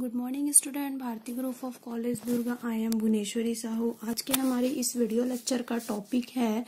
good morning student Bharti group of college Durga I am Bhubaneswari Sahu आज के हमारे इस वीडियो लेक्चर का टॉपिक है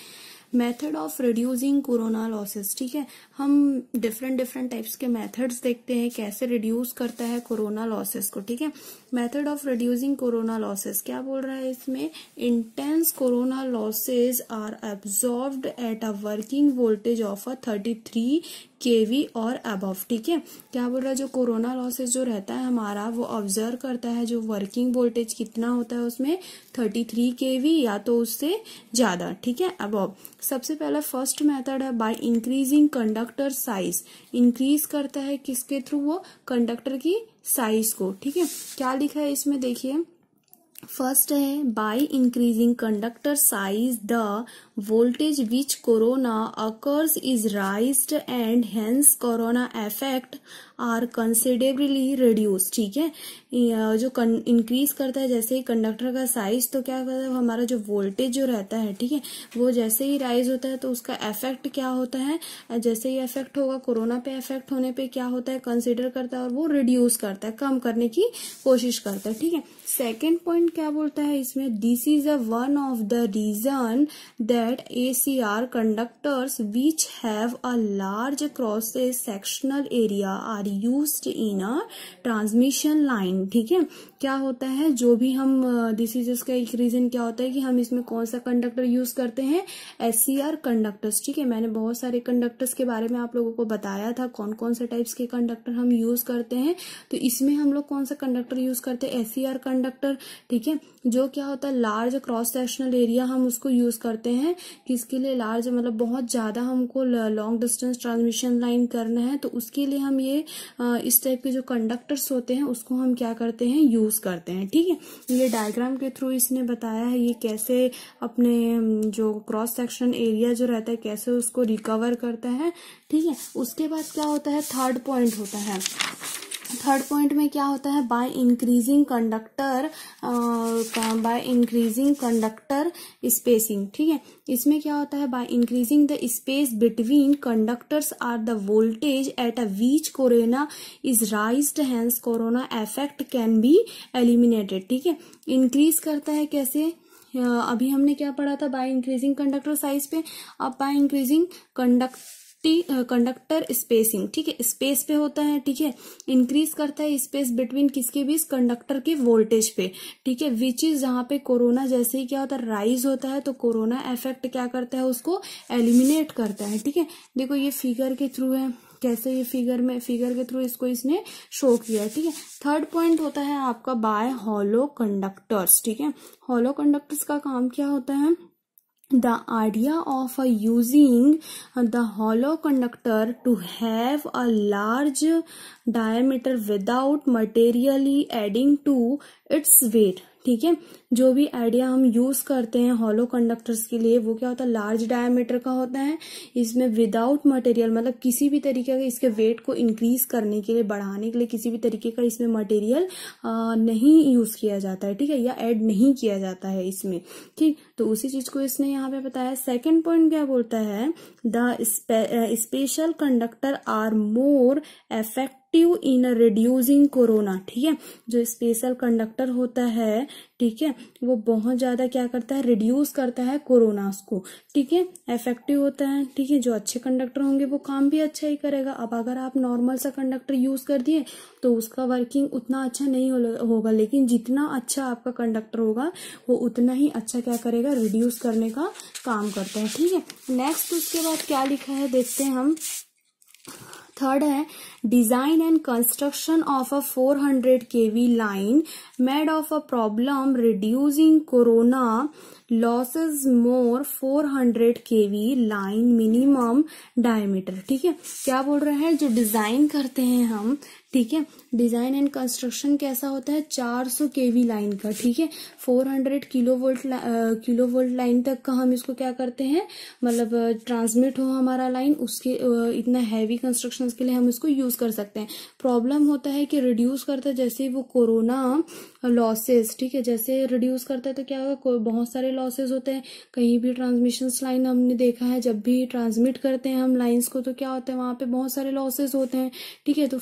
method of reducing corona losses ठीक है हम डिफरेंट डिफरेंट टाइप्स के मेथड्स देखते हैं कैसे रिड्यूस करता है कोरोना लॉसेस को ठीक है method of reducing corona losses क्या बोल रहा है इसमें intense corona losses are absorb at a working voltage of a thirty three K V और अबव ठीक है क्या बोल रहा है जो कोरोना लॉसेस जो रहता है हमारा वो ऑब्जर्व करता है जो वर्किंग वोल्टेज कितना होता है उसमें थर्टी थ्री के वी या तो उससे ज्यादा ठीक है अबव सबसे पहला फर्स्ट मेथड है by increasing conductor size increase करता है किसके थ्रू वो कंडक्टर की साइज को ठीक है क्या लिखा है इसमें देखिए फर्स्ट है by increasing conductor size the voltage which corona occurs is rise and hence corona effect are considerably reduce ठीक है जो इंक्रीज करता है जैसे ही कंडक्टर का साइज तो क्या करता है हमारा जो वोल्टेज जो रहता है ठीक है वो जैसे ही राइज होता है तो उसका इफेक्ट क्या होता है जैसे ही इफेक्ट होगा कोरोना पे इफेक्ट होने पे क्या होता है कंसिडर करता है और वो रिड्यूस करता है कम करने की कोशिश करता है ठीक है सेकेंड पॉइंट क्या बोलता है इसमें this is a one of the reason that A C R conductors which have a large cross sectional area are use in a transmission line ठीक है क्या होता है जो भी हम डिसीजेस का एक रीजन क्या होता है कि हम इसमें कौन सा कंडक्टर यूज करते हैं एस सी आर कंडक्टर्स ठीक है मैंने बहुत सारे कंडक्टर्स के बारे में आप लोगों को बताया था कौन कौन से टाइप्स के कंडक्टर हम यूज करते हैं तो इसमें हम लोग कौन सा कंडक्टर यूज करते हैं एस सी आर कंडक्टर ठीक है जो क्या होता है लार्ज क्रॉस सेक्शनल एरिया हम उसको यूज करते हैं किसके लिए लार्ज मतलब बहुत ज्यादा हमको लॉन्ग डिस्टेंस ट्रांसमिशन लाइन करना है तो उसके लिए हम ये इस टाइप के जो कंडक्टर्स होते हैं उसको हम क्या करते हैं यूज यूज़ करते हैं ठीक है ये डायग्राम के थ्रू इसने बताया है ये कैसे अपने जो क्रॉस सेक्शन एरिया जो रहता है कैसे उसको रिकवर करता है ठीक है उसके बाद क्या होता है थर्ड पॉइंट होता है थर्ड पॉइंट में क्या होता है by increasing conductor by increasing conductor spacing ठीक है इसमें क्या होता है by increasing the space between conductors are the voltage at a which corona is rise hence corona effect can be eliminated ठीक है इंक्रीज करता है कैसे अभी हमने क्या पढ़ा था बाय इंक्रीजिंग कंडक्टर साइज पे अब by increasing conduct conductor spacing uh, ठीक है स्पेस पे होता है ठीक है इंक्रीज करता है स्पेस बिटवीन किसके बीच कंडक्टर के वोल्टेज पे ठीक है विच इज जहां पे कोरोना जैसे ही क्या होता है राइज होता है तो कोरोना इफेक्ट क्या करता है उसको एलिमिनेट करता है ठीक है देखो ये फिगर के थ्रू है कैसे ये फिगर में फिगर के थ्रू इसको इसने शो किया है ठीक है थर्ड पॉइंट होता है आपका बाय हॉलो कंडक्टर्स ठीक है हॉलो कंडक्टर्स का काम क्या होता है the idea of uh, using uh, the hollow conductor to have a large diameter without materially adding to its weight ठीक है जो भी आइडिया हम यूज करते हैं हॉलो कंडक्टर्स के लिए वो क्या होता है लार्ज डायमीटर का होता है इसमें विदाउट मटेरियल मतलब किसी भी तरीके का इसके वेट को इंक्रीज करने के लिए बढ़ाने के लिए किसी भी तरीके का इसमें मटेरियल नहीं यूज किया जाता है ठीक है या एड नहीं किया जाता है इसमें ठीक तो उसी चीज को इसने यहाँ पे बताया सेकेंड पॉइंट क्या बोलता है the special conductor are more effective in reducing corona ठीक है जो स्पेशल कंडक्टर होता है ठीक है वो बहुत ज़्यादा क्या करता है रिड्यूस करता है कोरोना को ठीक है इफेक्टिव होता है ठीक है जो अच्छे कंडक्टर होंगे वो काम भी अच्छा ही करेगा अब अगर आप नॉर्मल सा कंडक्टर यूज़ कर दिए तो उसका वर्किंग उतना अच्छा नहीं होगा लेकिन जितना अच्छा आपका कंडक्टर होगा वो उतना ही अच्छा क्या करेगा रिड्यूस करने का काम करता है ठीक है नेक्स्ट उसके बाद क्या लिखा है देखते हैं हम थर्ड है design and construction of a 400 kV line made of a problem reducing corona losses more 400 kV line minimum diameter ठीक है क्या बोल रहे है जो डिजाइन करते हैं हम ठीक है डिजाइन एंड कंस्ट्रक्शन कैसा होता है 400 वी लाइन का ठीक है 400 kilovolt kilovolt line तक का हम इसको क्या करते हैं मतलब ट्रांसमिट हो हमारा लाइन उसके इतना हैवी कंस्ट्रक्शन के लिए हम इसको यूज रिड्यूस कर सकते हैं प्रॉब्लम होता है कि रिड्यूस करता है जैसे वो कोरोना लॉसेस ठीक है जैसे रिड्यूस करता है तो क्या होगा बहुत सारे लॉसेज होते हैं कहीं भी ट्रांसमिशन लाइन हमने देखा है जब भी ट्रांसमिट करते हैं हम लाइन्स को तो क्या होता है वहाँ पे बहुत सारे लॉसेज होते हैं ठीक है तो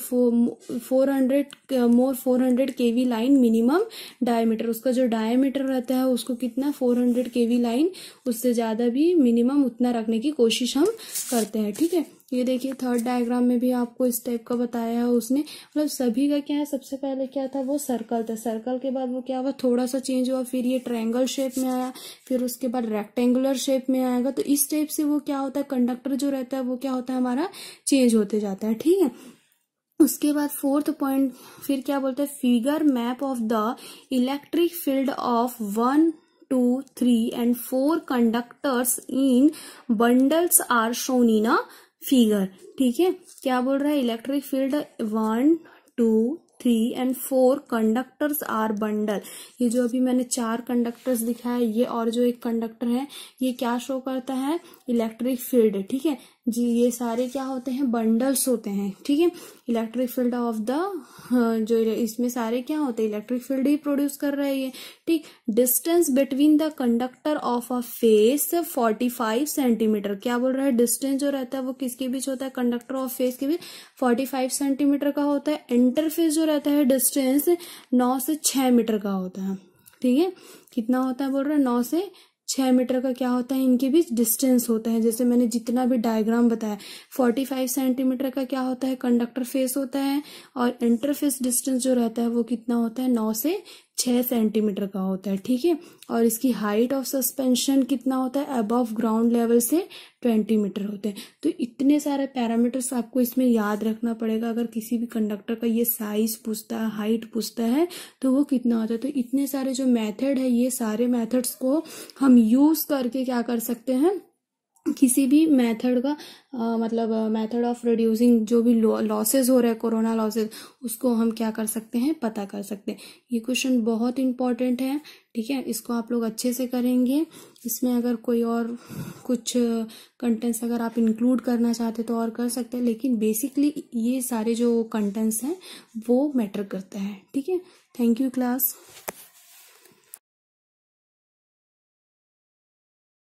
four hundred more four hundred K V line minimum diameter उसका जो डायमीटर रहता है उसको कितना four hundred K V line उससे ज़्यादा भी मिनिमम उतना रखने की कोशिश हम करते हैं ठीक है ये देखिए थर्ड डायग्राम में भी आपको इस टाइप का बताया है उसने मतलब सभी का क्या है सबसे पहले क्या था वो सर्कल था सर्कल के बाद वो क्या हुआ थोड़ा सा चेंज हुआ फिर ये ट्रायंगल शेप में आया फिर उसके बाद रेक्टेंगुलर शेप में आएगा तो इस टाइप से वो क्या होता है कंडक्टर जो रहता है वो क्या होता है हमारा चेंज होते जाता है ठीक है उसके बाद फोर्थ पॉइंट फिर क्या बोलते हैं figure map of the electric field of one two three and four conductors in bundles are shown in a figure ठीक है क्या बोल रहा है electric field one two three and four conductors are bundle ये जो अभी मैंने चार कंडक्टर्स दिखाया ये और जो एक कंडक्टर है ये क्या शो करता है इलेक्ट्रिक फील्ड ठीक है जी ये सारे क्या होते हैं बंडल्स होते हैं ठीक है इलेक्ट्रिक फील्ड ऑफ द जो इसमें सारे क्या होते हैं इलेक्ट्रिक फील्ड ही प्रोड्यूस कर रहे हैं ठीक distance between the conductor of a phase 45 centimetre क्या बोल रहा है डिस्टेंस जो रहता है वो किसके बीच होता है कंडक्टर ऑफ फेस के बीच 45 सेंटीमीटर का होता है इंटरफेस जो रहता है डिस्टेंस नौ से छह मीटर का होता है ठीक है कितना होता है बोल रहा है नौ से छः मीटर का क्या होता है इनके बीच डिस्टेंस होता है जैसे मैंने जितना भी डायग्राम बताया फोर्टी फाइव सेंटीमीटर का क्या होता है कंडक्टर फेस होता है और इंटरफेस डिस्टेंस जो रहता है वो कितना होता है नौ से छः सेंटीमीटर का होता है ठीक है और इसकी हाइट ऑफ सस्पेंशन कितना होता है अबव ग्राउंड लेवल से ट्वेंटी मीटर होते हैं तो इतने सारे पैरामीटर्स आपको इसमें याद रखना पड़ेगा अगर किसी भी कंडक्टर का ये साइज पूछता है हाइट पूछता है तो वो कितना होता है तो इतने सारे जो मैथड है ये सारे मैथड्स को हम यूज़ करके क्या कर सकते हैं किसी भी मेथड का आ, मतलब मेथड ऑफ रिड्यूसिंग जो भी लॉसेस हो रहे हैं कोरोना लॉसेस उसको हम क्या कर सकते हैं पता कर सकते हैं ये क्वेश्चन बहुत इंपॉर्टेंट है ठीक है इसको आप लोग अच्छे से करेंगे इसमें अगर कोई और कुछ कंटेंट्स अगर आप इंक्लूड करना चाहते तो और कर सकते हैं लेकिन बेसिकली ये सारे जो कंटेंट्स हैं वो मैटर करता है ठीक है थैंक यू क्लास